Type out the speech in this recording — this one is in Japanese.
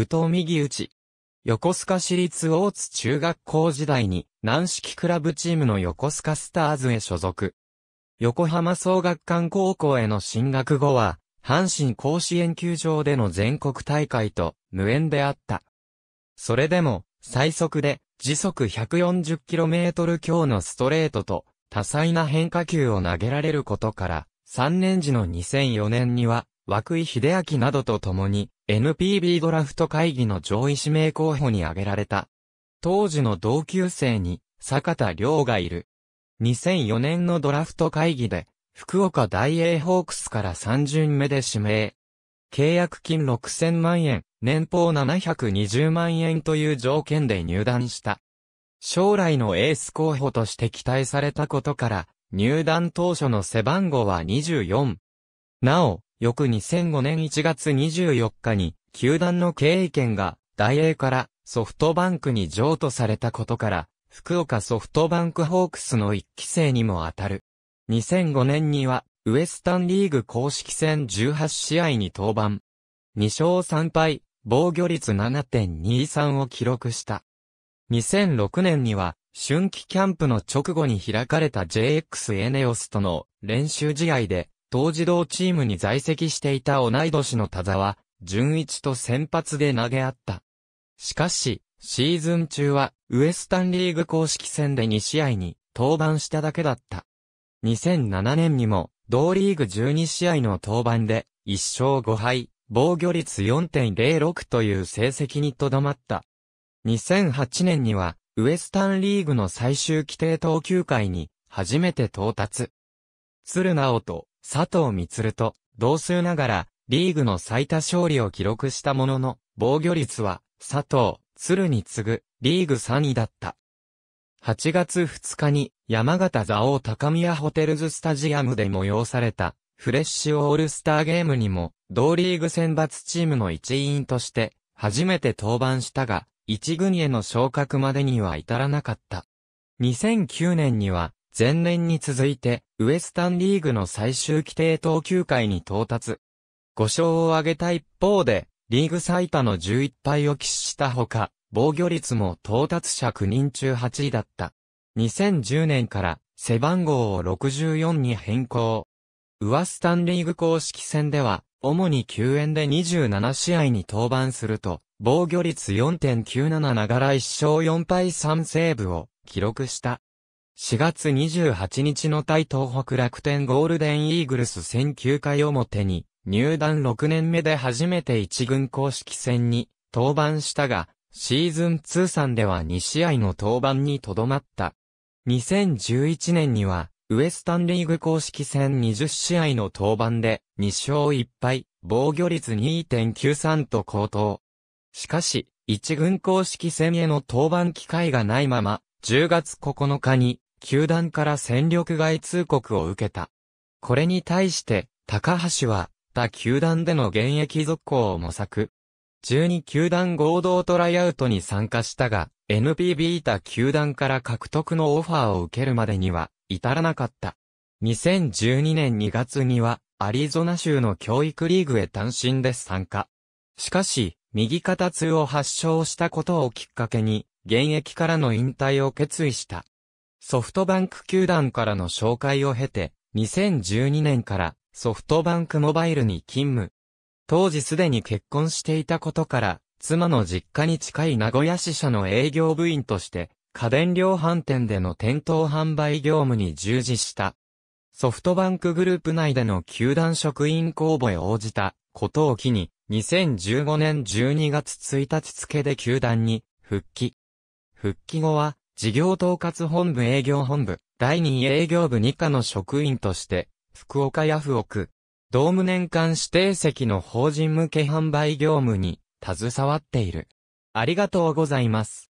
武藤右打ち。横須賀市立大津中学校時代に軟式クラブチームの横須賀スターズへ所属。横浜総学館高校への進学後は、阪神甲子園球場での全国大会と無縁であった。それでも、最速で時速 140km 強のストレートと多彩な変化球を投げられることから、3年時の2004年には涌井秀明などと共に NPB ドラフト会議の上位指名候補に挙げられた。当時の同級生に坂田良がいる。2004年のドラフト会議で福岡大英ホークスから3巡目で指名。契約金6000万円、年俸720万円という条件で入団した。将来のエース候補として期待されたことから、入団当初の背番号は24。なお、翌2005年1月24日に、球団の経営権が、大英からソフトバンクに譲渡されたことから、福岡ソフトバンクホークスの一期生にも当たる。2005年には、ウエスタンリーグ公式戦18試合に登板。2勝3敗、防御率7.23を記録した。2006年には、春季キャンプの直後に開かれた JX エネオスとの練習試合で当時同チームに在籍していた同い年の田沢、純一と先発で投げ合った。しかし、シーズン中は、ウエスタンリーグ公式戦で2試合に登板しただけだった。2007年にも、同リーグ12試合の登板で、1勝5敗、防御率4.06という成績にとどまった。2008年には、ウエスタンリーグの最終規定投球回に、初めて到達。鶴直と佐藤光と同数ながら、リーグの最多勝利を記録したものの、防御率は、佐藤、鶴に次ぐ、リーグ3位だった。8月2日に、山形蔵王高宮ホテルズスタジアムで催された、フレッシュオールスターゲームにも、同リーグ選抜チームの一員として、初めて登板したが、一軍への昇格までには至らなかった。2009年には、前年に続いて、ウエスタンリーグの最終規定投球回に到達。5勝を挙げた一方で、リーグ最多の11敗を喫したほか、防御率も到達者9人中8位だった。2010年から背番号を64に変更。ウワスタンリーグ公式戦では、主に救援で27試合に登板すると、防御率4.97ながら1勝4敗3セーブを記録した。4月28日の対東北楽天ゴールデンイーグルス戦9回表に、入団6年目で初めて1軍公式戦に登板したが、シーズン通算では2試合の登板にとどまった。2011年には、ウエスタンリーグ公式戦20試合の登板で2勝1敗、防御率2.93と高騰。しかし、1軍公式戦への登板機会がないまま、10月9日に球団から戦力外通告を受けた。これに対して、高橋は、他球団での現役続行を模索。12球団合同トライアウトに参加したが、NPB 他球団から獲得のオファーを受けるまでには、至らなかった。2012年2月には、アリゾナ州の教育リーグへ単身で参加。しかし、右肩痛を発症したことをきっかけに、現役からの引退を決意した。ソフトバンク球団からの紹介を経て、2012年からソフトバンクモバイルに勤務。当時すでに結婚していたことから、妻の実家に近い名古屋支社の営業部員として、家電量販店での店頭販売業務に従事した。ソフトバンクグループ内での球団職員公募へ応じたことを機に、2015年12月1日付で球団に復帰。復帰後は、事業統括本部営業本部、第2営業部2課の職員として、福岡ヤフオク、ドーム年間指定席の法人向け販売業務に携わっている。ありがとうございます。